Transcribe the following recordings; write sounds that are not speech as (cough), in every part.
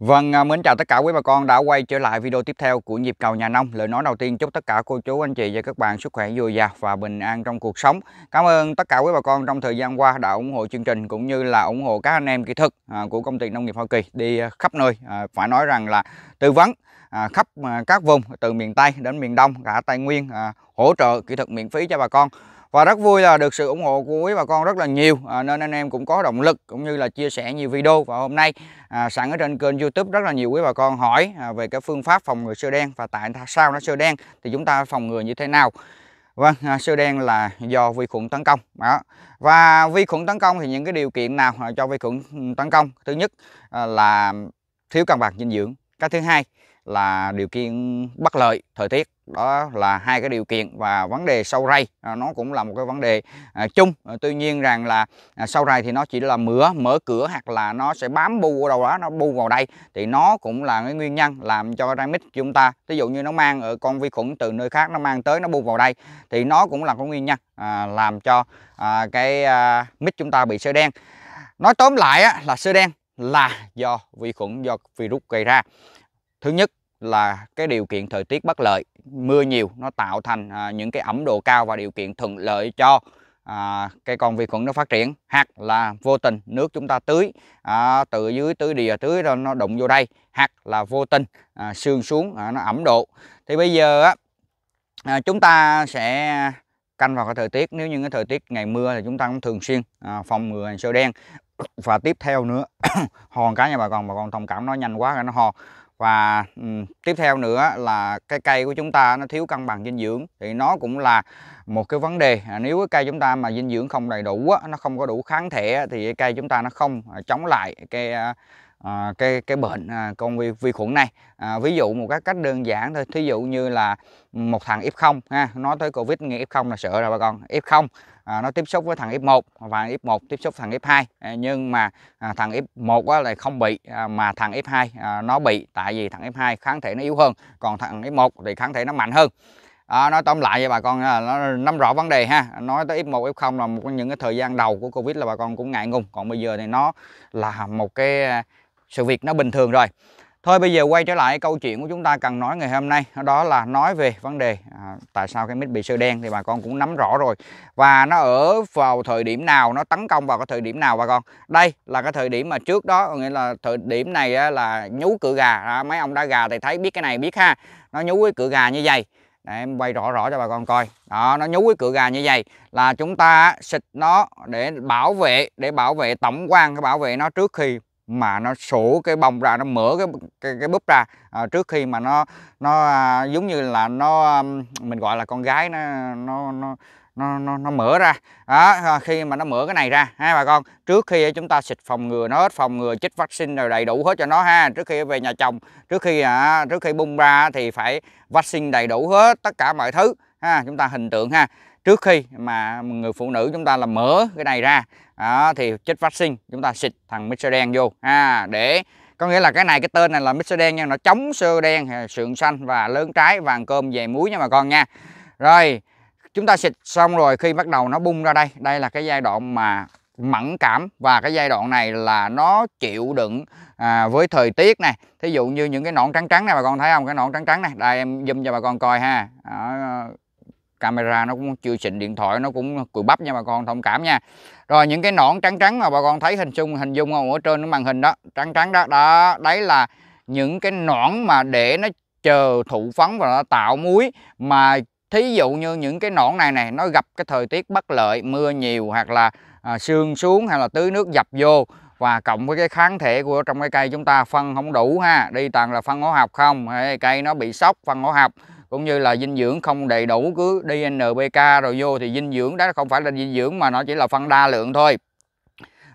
Vâng, à, mến chào tất cả quý bà con đã quay trở lại video tiếp theo của Nhịp cầu nhà nông. Lời nói đầu tiên chúc tất cả cô chú anh chị và các bạn sức khỏe dồi dào và bình an trong cuộc sống. Cảm ơn tất cả quý bà con trong thời gian qua đã ủng hộ chương trình cũng như là ủng hộ các anh em kỹ thuật à, của công ty nông nghiệp Hoa Kỳ đi à, khắp nơi. Phải nói rằng là tư vấn khắp các vùng từ miền Tây đến miền Đông cả Tây Nguyên hỗ trợ kỹ thuật miễn phí cho bà con và rất vui là được sự ủng hộ của quý bà con rất là nhiều à, nên anh em cũng có động lực cũng như là chia sẻ nhiều video và hôm nay à, sẵn ở trên kênh youtube rất là nhiều quý bà con hỏi à, về cái phương pháp phòng ngừa sơ đen và tại sao nó sơ đen thì chúng ta phòng ngừa như thế nào Vâng, à, sơ đen là do vi khuẩn tấn công. Đó. Và vi khuẩn tấn công thì những cái điều kiện nào à, cho vi khuẩn tấn công? Thứ nhất à, là thiếu cân bằng dinh dưỡng. Cái thứ hai là điều kiện bất lợi thời tiết đó là hai cái điều kiện và vấn đề sâu rây à, nó cũng là một cái vấn đề à, chung à, tuy nhiên rằng là sâu rây thì nó chỉ là mửa mở cửa hoặc là nó sẽ bám bu ở đâu đó nó bu vào đây thì nó cũng là cái nguyên nhân làm cho rai mít chúng ta ví dụ như nó mang ở con vi khuẩn từ nơi khác nó mang tới nó bu vào đây thì nó cũng là cái nguyên nhân làm cho cái mít chúng ta bị sơ đen nói tóm lại á, là sơ đen là do vi khuẩn do virus gây ra thứ nhất là cái điều kiện thời tiết bất lợi mưa nhiều nó tạo thành à, những cái ẩm độ cao và điều kiện thuận lợi cho à, cây con vi khuẩn nó phát triển hạt là vô tình nước chúng ta tưới à, từ dưới tưới đìa tưới rồi nó đụng vô đây hạt là vô tình à, sương xuống à, nó ẩm độ thì bây giờ á à, chúng ta sẽ canh vào cái thời tiết nếu như cái thời tiết ngày mưa thì chúng ta cũng thường xuyên à, phòng ngừa sơ đen và tiếp theo nữa (coughs) hòn cái nha bà con bà con thông cảm nó nhanh quá rồi nó ho và um, tiếp theo nữa là cái cây của chúng ta nó thiếu cân bằng dinh dưỡng thì nó cũng là một cái vấn đề à, nếu cái cây chúng ta mà dinh dưỡng không đầy đủ á, nó không có đủ kháng thể thì cái cây chúng ta nó không à, chống lại cái à, à, cái cái bệnh à, con vi, vi khuẩn này à, ví dụ một các cách đơn giản thôi thí dụ như là một thằng f0 ha nói tới covid nghe f0 là sợ rồi bà con f0 à, nó tiếp xúc với thằng F1 và F1 tiếp xúc thằng F2 à, nhưng mà à, thằng F1 á, lại không bị à, mà thằng F2 à, nó bị tại vì thằng F2 kháng thể nó yếu hơn còn thằng F1 thì kháng thể nó mạnh hơn À, nói tóm lại cho bà con là nó nắm rõ vấn đề ha nói tới F1 F0 là một trong những cái thời gian đầu của Covid là bà con cũng ngại ngùng còn bây giờ thì nó là một cái à, sự việc nó bình thường rồi Thôi bây giờ quay trở lại câu chuyện của chúng ta cần nói ngày hôm nay Đó là nói về vấn đề à, tại sao cái mít bị sơ đen thì bà con cũng nắm rõ rồi Và nó ở vào thời điểm nào, nó tấn công vào cái thời điểm nào bà con Đây là cái thời điểm mà trước đó, nghĩa là thời điểm này á, là nhú cửa gà à, Mấy ông đã gà thì thấy biết cái này biết ha Nó nhú cái cửa gà như vậy Đấy, em quay rõ rõ cho bà con coi đó nó nhú cái cửa gà như vậy là chúng ta xịt nó để bảo vệ để bảo vệ tổng quan cái bảo vệ nó trước khi mà nó sổ cái bông ra nó mở cái cái, cái búp ra à, trước khi mà nó nó à, giống như là nó mình gọi là con gái nó nó nó nó, nó, nó mở ra đó, à, khi mà nó mở cái này ra ha bà con trước khi chúng ta xịt phòng ngừa nó hết phòng ngừa chích vaccine rồi đầy đủ hết cho nó ha trước khi về nhà chồng trước khi à, trước khi bung ra thì phải vaccine đầy đủ hết tất cả mọi thứ ha chúng ta hình tượng ha trước khi mà người phụ nữ chúng ta là mở cái này ra đó, thì chích vaccine chúng ta xịt thằng mixer đen vô à, để có nghĩa là cái này cái tên này là mixer đen nha nó chống sơ đen à, sườn xanh và lớn trái vàng cơm về muối nha bà con nha rồi chúng ta xịt xong rồi khi bắt đầu nó bung ra đây đây là cái giai đoạn mà mẫn cảm và cái giai đoạn này là nó chịu đựng à, với thời tiết này thí dụ như những cái nọn trắng trắng này bà con thấy không cái nọn trắng trắng này đây em zoom cho bà con coi ha Đó, camera nó cũng chưa xịn điện thoại nó cũng cùi bắp nha bà con thông cảm nha rồi những cái nõn trắng trắng mà bà con thấy hình dung hình dung không ở trên cái màn hình đó trắng trắng đó đó đấy là những cái nõn mà để nó chờ thụ phấn và nó tạo muối mà thí dụ như những cái nõn này này nó gặp cái thời tiết bất lợi mưa nhiều hoặc là à, sương xuống hay là tưới nước dập vô và cộng với cái kháng thể của trong cái cây chúng ta phân không đủ ha đi toàn là phân hóa học không cây nó bị sốc phân hóa học cũng như là dinh dưỡng không đầy đủ cứ DNPK rồi vô thì dinh dưỡng đó không phải là dinh dưỡng mà nó chỉ là phân đa lượng thôi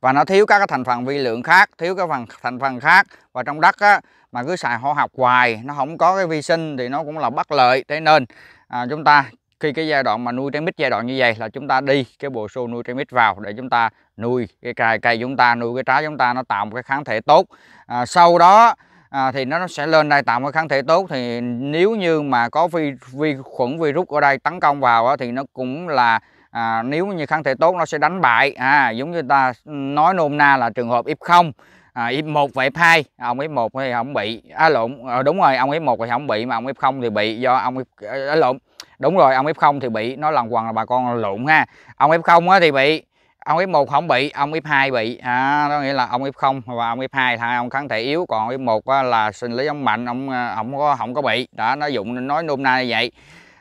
và nó thiếu các cái thành phần vi lượng khác thiếu các phần thành phần khác và trong đất á, mà cứ xài hóa học hoài nó không có cái vi sinh thì nó cũng là bất lợi thế nên à, chúng ta khi cái giai đoạn mà nuôi trái mít giai đoạn như vậy là chúng ta đi cái bộ xô nuôi trái mít vào để chúng ta nuôi cái cây cây chúng ta nuôi cái trái chúng ta nó tạo một cái kháng thể tốt à, sau đó à, thì nó sẽ lên đây tạo một kháng thể tốt thì nếu như mà có vi, vi khuẩn virus ở đây tấn công vào á, thì nó cũng là à, nếu như kháng thể tốt nó sẽ đánh bại à, giống như ta nói nôm na là trường hợp F0 à, F1 và F2 ông F1 thì không bị à, lộn à, đúng rồi ông F1 thì không bị mà ông F0 thì bị do ông F... à, lộn đúng rồi ông F0 thì bị nó lần quần là bà con lộn ha ông F0 thì bị ông F1 không bị ông F2 bị à, đó nghĩa là ông F0 và ông F2 hai ông kháng thể yếu còn F1 là sinh lý ông mạnh ông à, ông có không có bị đó nó dụng nói nôm na như vậy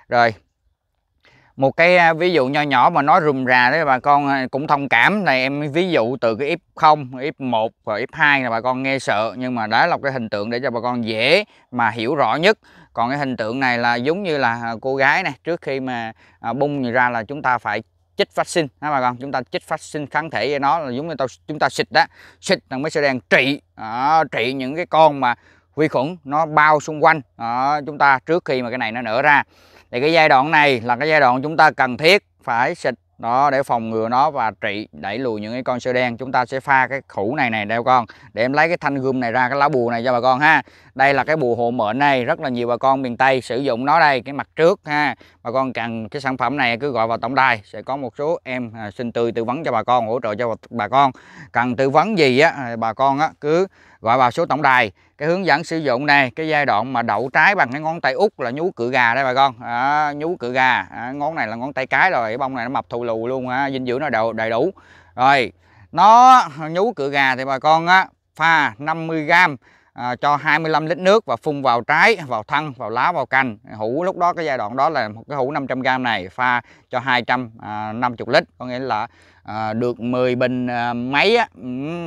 rồi một cái à, ví dụ nho nhỏ mà nói rùm rà đấy bà con à, cũng thông cảm này em ví dụ từ cái F0, F1 và F2 là bà con nghe sợ nhưng mà đó là cái hình tượng để cho bà con dễ mà hiểu rõ nhất còn cái hình tượng này là giống như là cô gái này trước khi mà bung ra là chúng ta phải chích vaccine ha bà con chúng ta chích vaccine kháng thể cho nó là giống như tao chúng ta xịt đó xịt thằng mới sẽ đang trị à, trị những cái con mà vi khuẩn nó bao xung quanh à, chúng ta trước khi mà cái này nó nở ra thì cái giai đoạn này là cái giai đoạn chúng ta cần thiết phải xịt đó để phòng ngừa nó và trị đẩy lùi những cái con sơ đen chúng ta sẽ pha cái khủ này này đeo con để em lấy cái thanh gươm này ra cái lá bùa này cho bà con ha đây là cái bùa hộ mệnh này rất là nhiều bà con miền tây sử dụng nó đây cái mặt trước ha bà con cần cái sản phẩm này cứ gọi vào tổng đài sẽ có một số em à, xin tư tư vấn cho bà con hỗ trợ cho bà con cần tư vấn gì á à, bà con á cứ và vào số tổng đài cái hướng dẫn sử dụng này cái giai đoạn mà đậu trái bằng cái ngón tay út là nhú cự gà đây bà con à, nhú cự gà à, ngón này là ngón tay cái rồi cái bông này nó mập thù lù luôn ha dinh dưỡng nó đầy, đầy đủ rồi nó nhú cự gà thì bà con á pha 50 gram à, cho 25 lít nước và phun vào trái, vào thân, vào lá, vào cành. Hũ lúc đó cái giai đoạn đó là một cái hũ 500g này pha cho 250 à, lít, có nghĩa là à, được 10 bình à, mấy á,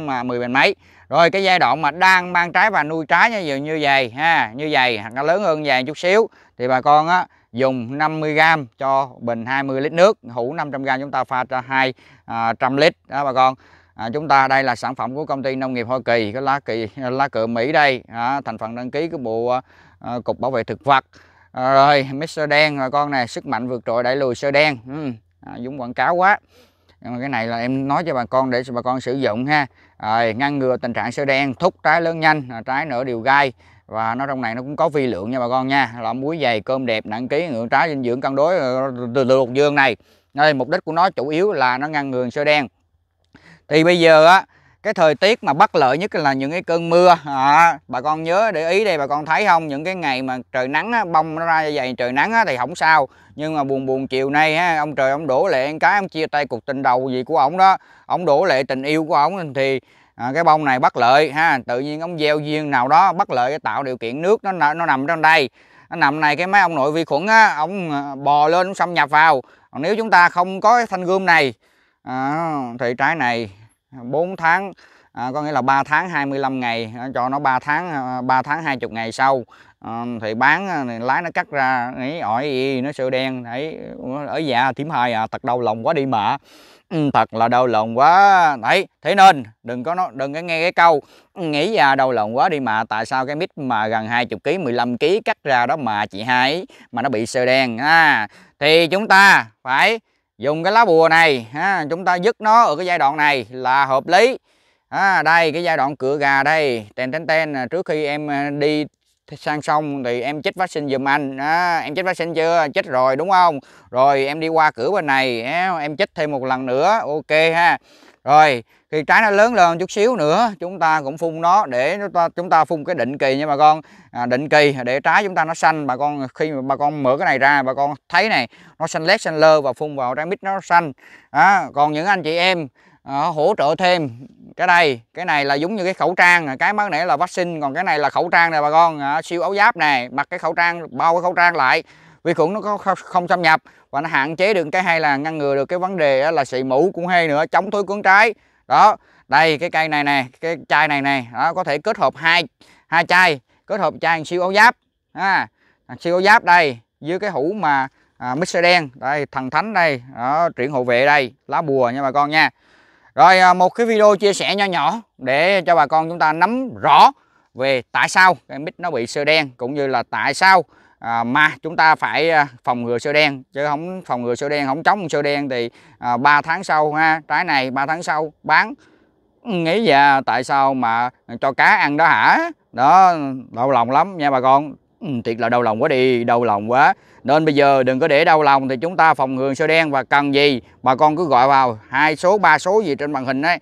mà 10 bình mấy. Rồi cái giai đoạn mà đang mang trái và nuôi trái như vậy, như vậy ha, như vậy hạt nó lớn hơn vàng chút xíu thì bà con á dùng 50g cho bình 20 lít nước, hũ 500g chúng ta pha cho 200 à, lít đó bà con à, chúng ta đây là sản phẩm của công ty nông nghiệp Hoa Kỳ cái lá kỳ lá cờ Mỹ đây à, thành phần đăng ký của bộ à, cục bảo vệ thực vật à, rồi Mr đen rồi con này sức mạnh vượt trội đẩy lùi sơ đen ừ, à, dũng quảng cáo quá nhưng mà cái này là em nói cho bà con để bà con sử dụng ha rồi ngăn ngừa tình trạng sơ đen thúc trái lớn nhanh à, trái nở đều gai và nó trong này nó cũng có vi lượng nha bà con nha là muối dày cơm đẹp nặng ký ngưỡng trái dinh dưỡng cân đối ờ, từ lục dương này đây mục đích của nó chủ yếu là nó ngăn ngừa sơ đen thì bây giờ á cái thời tiết mà bất lợi nhất là những cái cơn mưa à, bà con nhớ để ý đây bà con thấy không những cái ngày mà trời nắng á, bông nó ra như vậy trời nắng á, thì không sao nhưng mà buồn buồn chiều nay á, ông trời ông đổ lệ cái ông chia tay cuộc tình đầu gì của ông đó ông đổ lệ tình yêu của ông thì à, cái bông này bất lợi ha tự nhiên ông gieo duyên nào đó bất lợi tạo điều kiện nước nó nó nằm trong đây nó nằm này cái mấy ông nội vi khuẩn á ông à, bò lên ông xâm nhập vào còn nếu chúng ta không có cái thanh gươm này à, thì trái này 4 tháng à, có nghĩa là 3 tháng 25 ngày à, cho nó 3 tháng 3 à, tháng 20 ngày sau à, thì bán à, lái nó cắt ra ấy ỏi gì nó sữa đen đấy ở già tím hai à thật đau lòng quá đi mà ừ, thật là đau lòng quá đấy thế nên đừng có nó đừng có nghe cái câu ừ, nghĩ ra đau lòng quá đi mà tại sao cái mít mà gần 20 kg 15 kg cắt ra đó mà chị hai mà nó bị sơ đen à, thì chúng ta phải dùng cái lá bùa này ha, chúng ta dứt nó ở cái giai đoạn này là hợp lý à, đây cái giai đoạn cửa gà đây ten ten ten à, trước khi em à, đi sang xong thì em chích vaccine giùm anh đó, em chích vaccine chưa chích rồi đúng không rồi em đi qua cửa bên này em chích thêm một lần nữa ok ha rồi khi trái nó lớn lên chút xíu nữa chúng ta cũng phun nó để chúng ta chúng ta phun cái định kỳ nha bà con à, định kỳ để trái chúng ta nó xanh bà con khi mà bà con mở cái này ra bà con thấy này nó xanh lét xanh lơ và phun vào trái mít nó xanh à, còn những anh chị em à, hỗ trợ thêm cái đây cái này là giống như cái khẩu trang à. cái mới nãy là vaccine còn cái này là khẩu trang nè bà con à. siêu áo giáp này mặc cái khẩu trang bao cái khẩu trang lại vi khuẩn nó có không xâm nhập và nó hạn chế được cái hay là ngăn ngừa được cái vấn đề là xị mũ cũng hay nữa chống thối cuốn trái đó đây cái cây này nè cái chai này nè đó có thể kết hợp hai hai chai kết hợp chai siêu áo giáp à, siêu áo giáp đây dưới cái hũ mà à, mixer đen đây thần thánh đây đó, triển hộ vệ đây lá bùa nha bà con nha rồi à, một cái video chia sẻ nho nhỏ để cho bà con chúng ta nắm rõ về tại sao cái mít nó bị sơ đen cũng như là tại sao à, mà chúng ta phải à, phòng ngừa sơ đen chứ không phòng ngừa sơ đen không chống sơ đen thì à, 3 tháng sau ha trái này 3 tháng sau bán ừ, nghĩ dạ tại sao mà cho cá ăn đó hả đó đau lòng lắm nha bà con Ừ, thiệt là đau lòng quá đi đau lòng quá nên bây giờ đừng có để đau lòng thì chúng ta phòng ngừa sâu đen và cần gì bà con cứ gọi vào hai số ba số gì trên màn hình ấy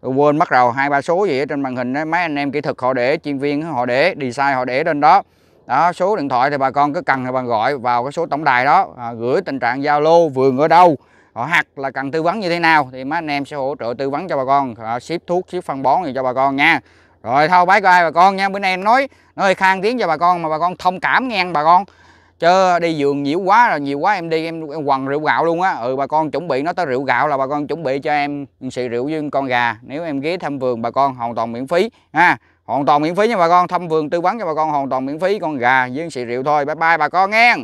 tôi quên mất rồi hai ba số gì ở trên màn hình ấy mấy anh em kỹ thuật họ để chuyên viên họ để design họ để trên đó đó số điện thoại thì bà con cứ cần thì bà gọi vào cái số tổng đài đó à, gửi tình trạng zalo vườn ở đâu họ hoặc là cần tư vấn như thế nào thì mấy anh em sẽ hỗ trợ tư vấn cho bà con ship thuốc ship phân bón gì cho bà con nha rồi thôi bái bai bà con nha bữa nay em nói nó khang tiếng cho bà con mà bà con thông cảm nghe bà con chứ đi vườn nhiều quá rồi nhiều quá em đi em, em quần rượu gạo luôn á ừ bà con chuẩn bị nó tới rượu gạo là bà con chuẩn bị cho em xì rượu với con gà nếu em ghé thăm vườn bà con hoàn toàn miễn phí ha hoàn toàn miễn phí nha bà con thăm vườn tư vấn cho bà con hoàn toàn miễn phí con gà với xì rượu thôi bye bye bà con nghe